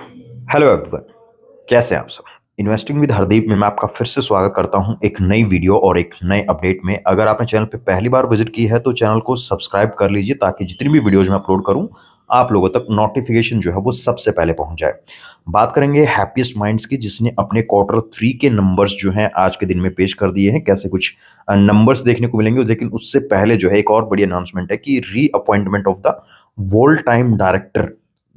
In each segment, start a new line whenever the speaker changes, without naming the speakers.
hello everyone कैसे हैं आप सब इन्वेस्टिंग विद हरदीप में मैं आपका फिर से स्वागत करता हूं एक नई वीडियो और एक नए अपडेट में अगर आपने चैनल पर पहली बार विजिट की है तो चैनल को सब्सक्राइब कर लीजिए ताकि जितनी भी वीडियोज मैं अपलोड करूं आप लोगों तक नोटिफिकेशन जो है वो सबसे पहले पहुंच जाए बात करेंगे हैप्पीस्ट माइंड्स की जिसने अपने क्वार्टर थ्री के नंबर्स जो हैं आज के दिन में पेश कर दिए हैं कैसे कुछ नंबर्स देखने को मिलेंगे लेकिन उससे पहले जो है एक और बड़ी अनाउंसमेंट है कि reappointment of the world time director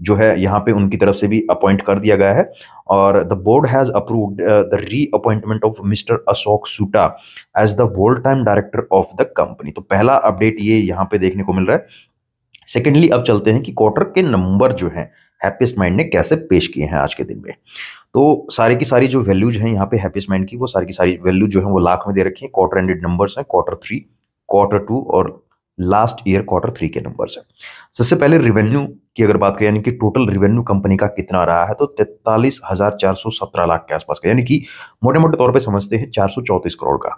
जो है यहाँ पे उनकी तरफ से भी अपॉइंट कर दिया गया है और the board has approved the reappointment of Mister Ashok Suta as the world time director of the company तो पहला अपडेट ये यहाँ पे देखने को मिल रहा है सेकेंडली अब चलते हैं कि क्वार्टर के नंबर जो है हैप्पीस्ट माइंड ने कैसे पेश किए हैं आज के दिन में तो सारे की सारी जो वैल्यूज हैं यहाँ पे हैप्पीस्ट माइंड की वो सारी की सारी वैल्यू जो है वो लाख में दे रखी है क्वार्टर एंडेड नंबर्स हैं क्वार्टर थ्री क्वार्टर टू और लास्ट ईयर क्वार्टर थ्री के नंबर्स हैं सबसे पहले रिवेन्यू की अगर बात करें यानी कि टोटल रिवेन्यू कंपनी का कितना रहा है तो तैतालीस हजार चार सौ सत्रह लाख के आसपास का यानी कि मोटे मोटे तौर पे समझते हैं चार सौ चौंतीस करोड़ का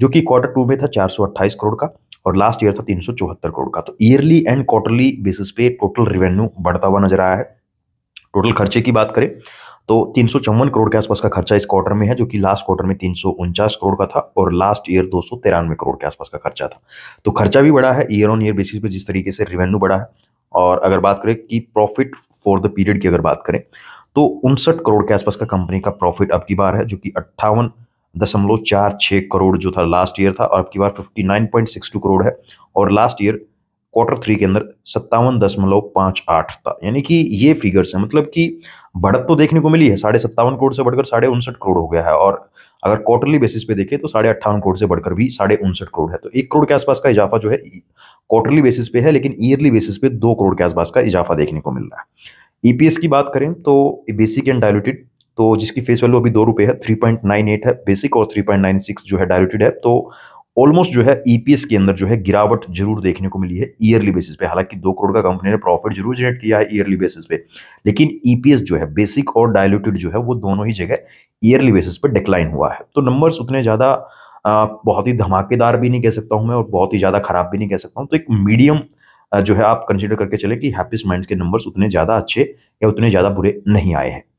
जो कि क्वार्टर टू में था चार सौ अट्ठाईस करोड़ का और लास्ट ईयर था तीन सौ चौहत्तर करोड़ का तो ईयरली एंड क्वार्टरली बेसिस पे टोटल रिवेन्यू बढ़ता हुआ नजर आया है टोटल खर्चे की बात करें तो तीन करोड़ के आसपास का खर्चा इस क्वार्टर में है जो कि लास्ट क्वार्टर में तीन करोड़ का था और लास्ट ईयर दो करोड़ के आसपास का खर्चा था तो खर्चा भी बढ़ा है ईयर ऑन ईयर बेसिस पे जिस तरीके से रिवेन्यू बढ़ा है और अगर बात करें कि प्रॉफिट फॉर द पीरियड की अगर बात करें तो उनसठ करोड़ के आसपास का कंपनी का प्रॉफिट अब की बार है जो कि अट्ठावन दशमलव चार छः करोड़ जो था लास्ट ईयर था और अब की बार fifty nine point six two crore है और लास्ट ईयर क्वार्टर थ्री के अंदर सत्तावन दशमलव पाँच आठ था यानी कि ये फिगर्स हैं मतलब कि बढ़त तो देखने को मिली है साढ़े सत्तावन करोड़ से बढ़कर साढ़े उनसठ करोड़ हो गया है और अगर क्वार्टरली बेसिस पे देखें तो साढ़े अट्ठावन करोड़ से बढ़कर भी साढ़े उनसठ करोड़ है तो एक करोड़ के आसपास का इजाफा जो है क्वार्टरली बेसिस पे है लेकिन ईयरली बेसिस पे दो करोड़ के आसपास का इजाफा देखने को मिल रहा है ईपीएस e की बात करें तो बेसिक एंड डायलूटेड तो जिसकी फेस वैल्यू अभी दो रुपये है थ्री पॉइंट नाइन एट है बेसिक और थ्री पॉइंट नाइन सिक्स जो है डायलूटेड है तो ऑलमोस्ट जो है ईपीएस e के अंदर जो है गिरावट जरूर देखने को मिली है ईयरली बेसिस पे हालांकि दो करोड़ का कंपनी ने प्रॉफिट जरूर जनरेट किया है ईयरली बेसिस पे लेकिन ईपीएस e जो है बेसिक और डायल्यूटेड जो है वो दोनों ही जगह ईयरली बेसिस पे डिक्लाइन हुआ है तो नंबर्स उतने ज़्यादा बहुत ही धमाकेदार भी नहीं कह सकता हूँ मैं और बहुत ही ज़्यादा खराब भी नहीं कह सकता हूँ तो एक मीडियम जो है आप कंसिडर करके चले कि हैप्पीस माइंड के नंबर्स उतने ज़्यादा अच्छे या उतने ज़्यादा बुरे नहीं आए हैं